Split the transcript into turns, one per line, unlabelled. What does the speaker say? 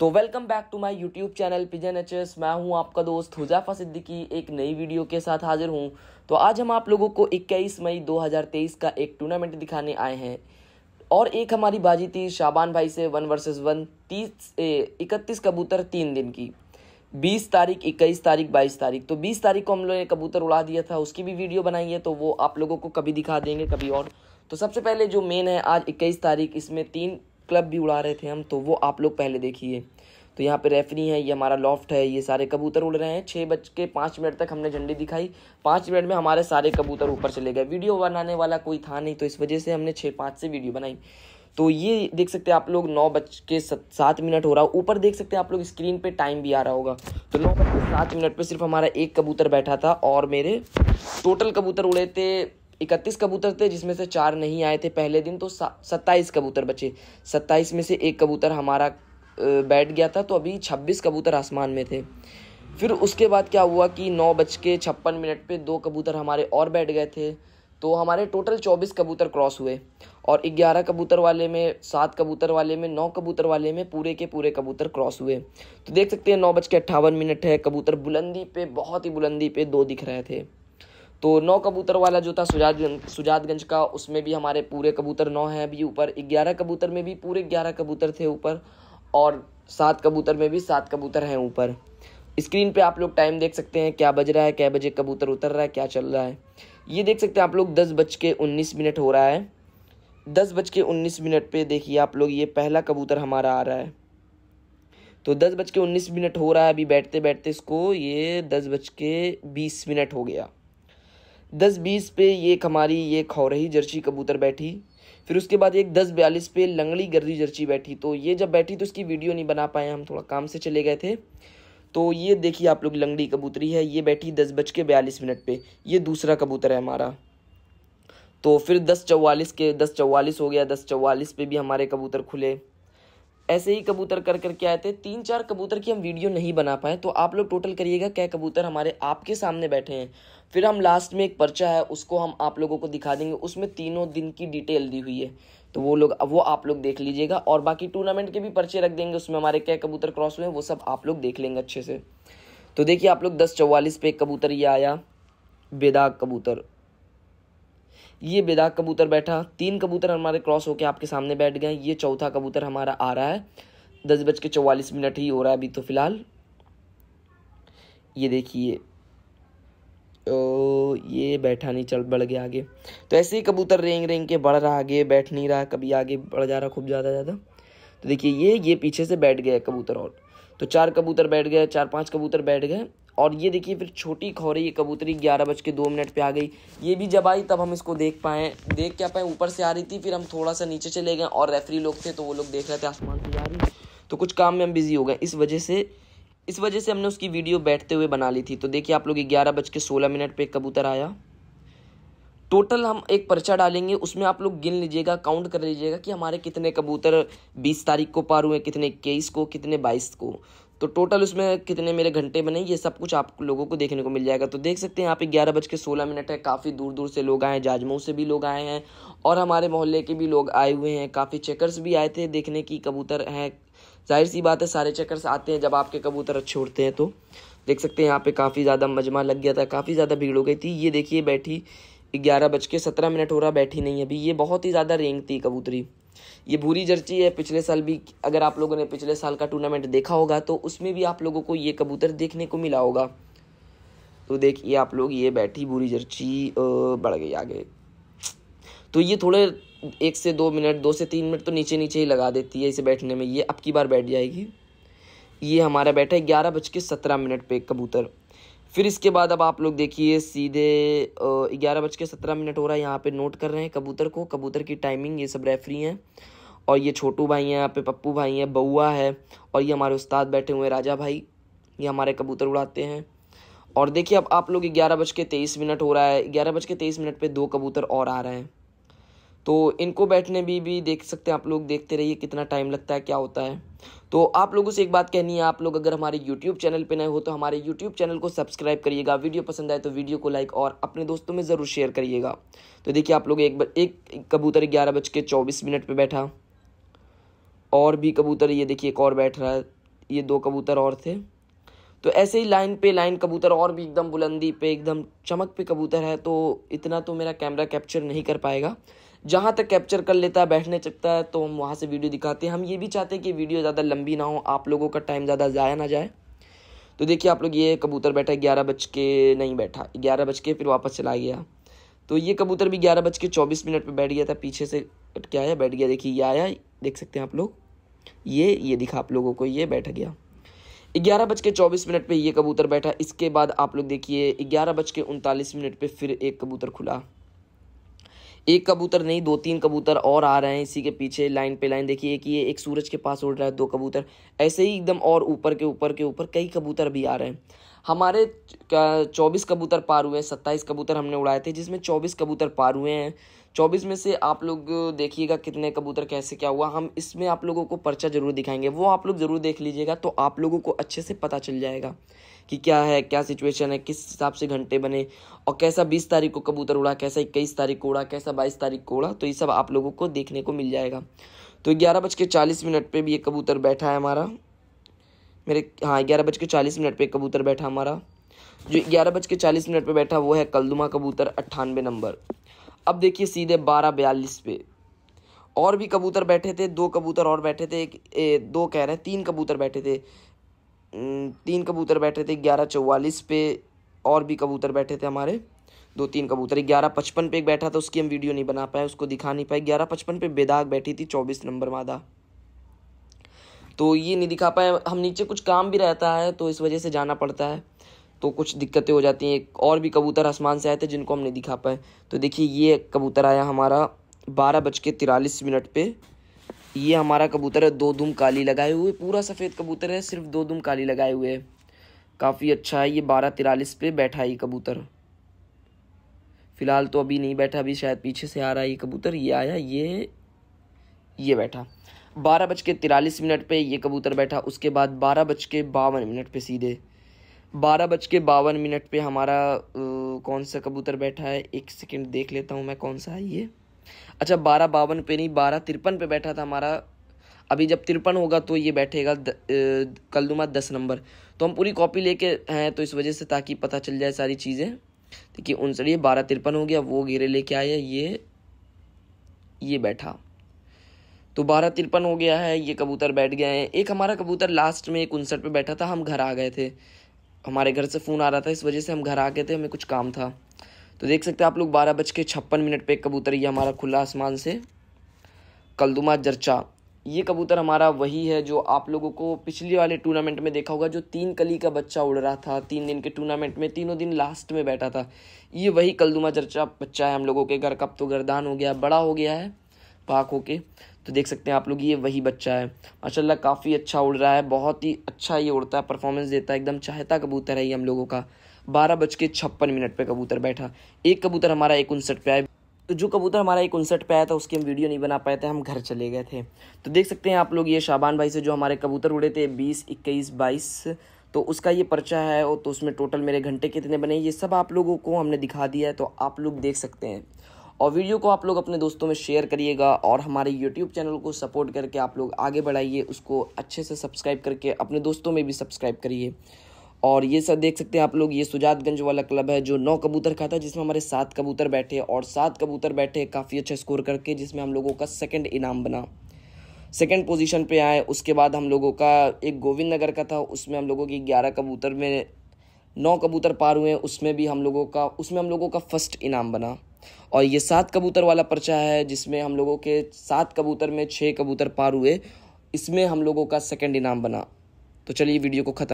तो welcome back to my YouTube channel pigeon H मैं हूं आपका दोस्त हुजाफा सिद्दीकी एक नई वीडियो के साथ हाजिर हूं तो आज हम आप लोगों को 21 मई 2023 का एक टूर्नामेंट दिखाने आए हैं और एक हमारी बाजी थी शाबान भाई से वन वर्सेस वन तीस इकतीस कबूतर तीन दिन की बीस तारीख इक्कीस तारीख बाईस तारीख तो बीस तारीख को हम लोगों ने कबूतर उड़ा दिया था उसकी भी वीडियो बनाई है तो वो आप लोगों को कभी दिखा देंगे कभी और तो सबसे पहले जो मेन है आज इक्कीस तारीख इसमें तीन क्लब भी उड़ा रहे थे हम तो वो आप लोग पहले देखिए तो यहाँ पे रेफरी है ये हमारा लॉफ्ट है ये सारे कबूतर उड़ रहे हैं छः बज के पाँच मिनट तक हमने झंडी दिखाई पाँच मिनट में हमारे सारे कबूतर ऊपर चले गए वीडियो बनाने वाला कोई था नहीं तो इस वजह से हमने छः पाँच से वीडियो बनाई तो ये देख सकते हैं आप लोग नौ बज के सात मिनट हो रहा है ऊपर देख सकते हैं आप लोग स्क्रीन पे टाइम भी आ रहा होगा तो नौ बज के सात मिनट पे सिर्फ हमारा एक कबूतर बैठा था और मेरे टोटल कबूतर उड़े थे इकतीस कबूतर थे जिसमें से चार नहीं आए थे पहले दिन तो सत्ताईस कबूतर बचे सत्ताईस में से एक कबूतर हमारा बैठ गया था तो अभी छब्बीस कबूतर आसमान में थे फिर उसके बाद क्या हुआ कि नौ बज के छप्पन मिनट पर दो कबूतर हमारे और बैठ गए थे तो हमारे टोटल चौबीस कबूतर क्रॉस हुए और ग्यारह कबूतर वाले में सात कबूतर वाले में नौ कबूतर वाले में पूरे के पूरे कबूतर क्रॉस हुए तो देख सकते हैं नौ बज के अट्ठावन मिनट है कबूतर बुलंदी पे बहुत ही बुलंदी पे दो दिख रहे थे तो नौ कबूतर वाला जो था सुजातगंज सुजातगंज का उसमें भी हमारे पूरे कबूतर नौ हैं अभी ऊपर ग्यारह कबूतर में भी पूरे ग्यारह कबूतर थे ऊपर और सात कबूतर में भी सात कबूतर हैं ऊपर स्क्रीन पे आप लोग टाइम देख सकते हैं क्या बज रहा है क्या बजे कबूतर उतर रहा है क्या चल रहा है ये देख सकते हैं आप लोग दस बज के उन्नीस मिनट हो रहा है दस बज के उन्नीस मिनट पे देखिए आप लोग ये पहला कबूतर हमारा आ रहा है तो दस बज के उन्नीस मिनट हो रहा है अभी बैठते बैठते इसको ये दस बज के बीस मिनट हो गया दस बीस पे ये हमारी ये खौरही जर्सी कबूतर बैठी फिर उसके बाद एक दस बयालीस पे लंगड़ी गर्दी जर्सी बैठी तो ये जब बैठी तो इसकी वीडियो नहीं बना पाए हम थोड़ा काम से चले गए थे तो ये देखिए आप लोग लंगड़ी कबूतरी है ये बैठी दस बज के बयालीस मिनट पे ये दूसरा कबूतर है हमारा तो फिर दस चवालीस के दस चवालीस हो गया दस चवालीस पे भी हमारे कबूतर खुले ऐसे ही कबूतर कर करके आए थे तीन चार कबूतर की हम वीडियो नहीं बना पाए तो आप लोग टोटल करिएगा क्या कबूतर हमारे आपके सामने बैठे हैं फिर हम लास्ट में एक पर्चा है उसको हम आप लोगों को दिखा देंगे उसमें तीनों दिन की डिटेल दी हुई है तो वो लोग वो आप लोग देख लीजिएगा और बाकी टूर्नामेंट के भी पर्चे रख देंगे उसमें हमारे क्या कबूतर क्रॉस हुए हैं वो सब आप लोग देख लेंगे अच्छे से तो देखिए आप लोग दस चौवालीस पे एक कबूतर ये आया बेदाग कबूतर ये बेदाग कबूतर बैठा तीन कबूतर हमारे क्रॉस होके आपके सामने बैठ गए ये चौथा कबूतर हमारा आ रहा है दस बज के चौवालीस मिनट ही हो रहा है अभी तो फिलहाल ये देखिए ओ ये बैठा नहीं चल बढ़ गया आगे तो ऐसे ही कबूतर रेंग रेंग के बढ़ रहा आगे बैठ नहीं रहा कभी आगे बढ़ जा रहा खूब ज़्यादा ज़्यादा तो देखिए ये ये पीछे से बैठ गया कबूतर और तो चार कबूतर बैठ गए चार पांच कबूतर बैठ गए और ये देखिए फिर छोटी रही है कबूतरी ग्यारह बज के दो मिनट पे आ गई ये भी जब आई तब हम इसको देख पाए देख क्या पाए ऊपर से आ रही थी फिर हम थोड़ा सा नीचे चले गए और रेफरी लोग थे तो वो लोग देख रहे थे आसमान से जा रही तो कुछ काम में हम बिज़ी हो गए इस वजह से इस वजह से हमने उसकी वीडियो बैठते हुए बना ली थी तो देखिए आप लोग ग्यारह बज के सोलह मिनट पर कबूतर आया टोटल हम एक पर्चा डालेंगे उसमें आप लोग गिन लीजिएगा काउंट कर लीजिएगा कि हमारे कितने कबूतर 20 तारीख को पार हुए कितने इक्कीस को कितने 22 को तो टोटल उसमें कितने मेरे घंटे बने ये सब कुछ आप लोगों को देखने को मिल जाएगा तो देख सकते हैं यहाँ पे ग्यारह बज के सोलह मिनट है काफ़ी दूर दूर से लोग आए हैं जाजमऊ से भी लोग आए हैं और हमारे मोहल्ले के भी लोग आए हुए हैं काफ़ी चेकर्स भी आए थे देखने की कबूतर हैं जाहिर सी बात है सारे चेकर्स आते हैं जब आपके कबूतर अच्छे उड़ते हैं तो देख सकते हैं यहाँ पे काफ़ी ज़्यादा मजमा लग गया था काफ़ी ज़्यादा भीड़ हो गई थी ये देखिए बैठी ग्यारह बज के सत्रह मिनट हो रहा बैठी नहीं अभी ये बहुत ही ज़्यादा रेंग थी कबूतरी ये भूरी जर्ची है पिछले साल भी अगर आप लोगों ने पिछले साल का टूर्नामेंट देखा होगा तो उसमें भी आप लोगों को ये कबूतर देखने को मिला होगा तो देखिए आप लोग ये बैठी भूरी जर्ची बढ़ गई आगे तो ये थोड़े एक से दो मिनट दो से तीन मिनट तो नीचे नीचे ही लगा देती है इसे बैठने में ये अब की बार बैठ जाएगी ये हमारा बैठा है ग्यारह बज के सत्रह मिनट पे कबूतर फिर इसके बाद अब आप लोग देखिए सीधे ग्यारह बज के सत्रह मिनट हो रहा है यहाँ पे नोट कर रहे हैं कबूतर को कबूतर की टाइमिंग ये सब रेफरी हैं और ये छोटू भाई हैं यहाँ पे पप्पू भाई हैं बउआ है और ये हमारे उस्ताद बैठे हुए हैं राजा भाई ये हमारे कबूतर उड़ाते हैं और देखिए अब आप लोग ग्यारह बज के तेईस मिनट हो रहा है ग्यारह बज के तेईस मिनट पर दो कबूतर और आ रहे हैं तो इनको बैठने भी भी देख सकते हैं आप लोग देखते रहिए कितना टाइम लगता है क्या होता है तो आप लोगों से एक बात कहनी है आप लोग अगर हमारे यूट्यूब चैनल पे नए हो तो हमारे यूट्यूब चैनल को सब्सक्राइब करिएगा वीडियो पसंद आए तो वीडियो को लाइक और अपने दोस्तों में ज़रूर शेयर करिएगा तो देखिए आप लोग एक एक, एक कबूतर ग्यारह बज के चौबीस मिनट पर बैठा और भी कबूतर ये देखिए एक और बैठ रहा है ये दो कबूतर और थे तो ऐसे ही लाइन पे लाइन कबूतर और भी एकदम बुलंदी पे एकदम चमक पे कबूतर है तो इतना तो मेरा कैमरा कैप्चर नहीं कर पाएगा जहाँ तक कैप्चर कर लेता है बैठने चकता है तो हम वहाँ से वीडियो दिखाते हैं हम ये भी चाहते हैं कि वीडियो ज़्यादा लंबी ना हो आप लोगों का टाइम ज़्यादा ज़ाया ना जाए तो देखिए आप लोग ये कबूतर बैठा ग्यारह बज के नहीं बैठा ग्यारह बज के फिर वापस चला गया तो ये कबूतर भी ग्यारह बज के चौबीस मिनट पर बैठ गया था पीछे से क्या आया बैठ गया देखिए ये आया देख सकते हैं आप लोग ये ये दिखा आप लोगों को ये बैठ गया ग्यारह बज के चौबीस मिनट पर यह कबूतर बैठा इसके बाद आप लोग देखिए ग्यारह बज के उनतालीस मिनट पर फिर एक कबूतर खुला एक कबूतर नहीं दो तीन कबूतर और आ रहे हैं इसी के पीछे लाइन पे लाइन देखिए कि ये एक सूरज के पास उड़ रहा है दो कबूतर ऐसे ही एकदम और ऊपर के ऊपर के ऊपर कई कबूतर भी आ रहे हैं हमारे चौबीस कबूतर पार हुए हैं सत्ताईस कबूतर हमने उड़ाए थे जिसमें चौबीस कबूतर पार हुए हैं चौबीस में से आप लोग देखिएगा कितने कबूतर कैसे क्या हुआ हम इसमें आप लोगों को पर्चा ज़रूर दिखाएंगे वो आप लोग ज़रूर देख लीजिएगा तो आप लोगों को अच्छे से पता चल जाएगा कि क्या है क्या सिचुएशन है किस हिसाब से घंटे बने और कैसा बीस तारीख को कबूतर उड़ा कैसा इक्कीस तारीख को उड़ा कैसा बाईस तारीख को उड़ा तो ये सब आप लोगों को देखने को मिल जाएगा तो ग्यारह बज के चालीस मिनट पर भी ये कबूतर बैठा है हमारा मेरे हाँ ग्यारह बज के चालीस मिनट पर कबूतर बैठा हमारा जो ग्यारह बज के चालीस मिनट पर बैठा वो है कलदुमा कबूतर अट्ठानवे नंबर अब देखिए सीधे बारह बयालीस पे और भी कबूतर बैठे थे दो कबूतर और बैठे थे एक ए, दो कह रहे हैं तीन कबूतर बैठे थे तीन कबूतर बैठे थे ग्यारह चौवालीस पे और भी कबूतर बैठे थे हमारे दो तीन कबूतर ग्यारह पचपन पे एक बैठा था उसकी हम वीडियो नहीं बना पाए उसको दिखा नहीं पाए ग्यारह पचपन पे बेदाग बैठी थी चौबीस नंबर मादा तो ये नहीं दिखा पाए हम नीचे कुछ काम भी रहता है तो इस वजह से जाना पड़ता है तो कुछ दिक्कतें हो जाती हैं और भी कबूतर आसमान से आए थे जिनको हम नहीं दिखा पाए तो देखिए ये कबूतर आया हमारा बारह बज के तिरालीस मिनट पर ये हमारा कबूतर है दो दुम काली लगाए हुए पूरा सफ़ेद कबूतर है सिर्फ दो दुम काली लगाए हुए है काफ़ी अच्छा है ये बारह तिरालीस पे बैठा है ये कबूतर फ़िलहाल तो अभी नहीं बैठा अभी शायद पीछे से आ रहा है ये कबूतर ये आया ये ये बैठा बारह बज के तिरालीस मिनट पर ये कबूतर बैठा उसके बाद बारह बज के बावन मिनट पर सीधे बारह बज के बावन मिनट पर हमारा आ, कौन सा कबूतर बैठा है एक सेकेंड देख लेता हूँ मैं कौन सा है ये अच्छा बारह बावन पे नहीं बारह तिरपन पे बैठा था हमारा अभी जब तिरपन होगा तो ये बैठेगा द, ए, कल दूमा दस नंबर तो हम पूरी कॉपी लेके हैं तो इस वजह से ताकि पता चल जाए सारी चीज़ें देखिए उनसठ ये बारह तिरपन हो गया वो घेरे लेके आया ये ये बैठा तो बारह तिरपन हो गया है ये कबूतर बैठ गए हैं एक हमारा कबूतर लास्ट में एक उनसठ पे बैठा था हम घर आ गए थे हमारे घर से फ़ोन आ रहा था इस वजह से हम घर आ गए थे हमें कुछ काम था तो देख सकते हैं आप लोग बारह बज के छप्पन मिनट पर कबूतर ये हमारा खुला आसमान से कलदुमा जर्चा ये कबूतर हमारा वही है जो आप लोगों को पिछले वाले टूर्नामेंट में देखा होगा जो तीन कली का बच्चा उड़ रहा था तीन दिन के टूर्नामेंट में तीनों दिन लास्ट में बैठा था ये वही कलदुमा जरचा बच्चा है हम लोगों के घर कब तो गर्दान हो गया बड़ा हो गया है पाक होके तो देख सकते हैं आप लोग ये वही बच्चा है माशाला काफ़ी अच्छा उड़ रहा है बहुत ही अच्छा ये उड़ता है परफॉर्मेंस देता है एकदम चाहता कबूतर है ये हम लोगों का बारह बज के छप्पन मिनट पर कबूतर बैठा एक कबूतर हमारा एक उनसठ पे आया तो जो कबूतर हमारा एक उनसठ पे आया था उसकी हम वीडियो नहीं बना पाए थे हम घर चले गए थे तो देख सकते हैं आप लोग ये शाबान भाई से जो हमारे कबूतर उड़े थे बीस इक्कीस बाईस तो उसका ये पर्चा है और तो उसमें टोटल मेरे घंटे कितने बने ये सब आप लोगों को हमने दिखा दिया है तो आप लोग देख सकते हैं और वीडियो को आप लोग अपने दोस्तों में शेयर करिएगा और हमारे यूट्यूब चैनल को सपोर्ट करके आप लोग आगे बढ़ाइए उसको अच्छे से सब्सक्राइब करके अपने दोस्तों में भी सब्सक्राइब करिए और ये सर देख सकते हैं आप लोग ये सुजातगंज वाला क्लब है जो नौ कबूतर का था जिसमें हमारे सात कबूतर बैठे और सात कबूतर बैठे काफ़ी अच्छा स्कोर करके जिसमें हम लोगों का सेकंड इनाम बना सेकंड पोजीशन पे आए उसके बाद हम लोगों का एक गोविंद नगर का था उसमें हम लोगों की ग्यारह कबूतर में नौ कबूतर पार हुए उसमें भी हम लोगों का उसमें हम लोगों का फर्स्ट इनाम बना और ये सात कबूतर वाला पर्चा है जिसमें हम लोगों के सात कबूतर में छः कबूतर पार हुए इसमें हम लोगों का सेकेंड इनाम बना तो चलिए वीडियो को ख़त्म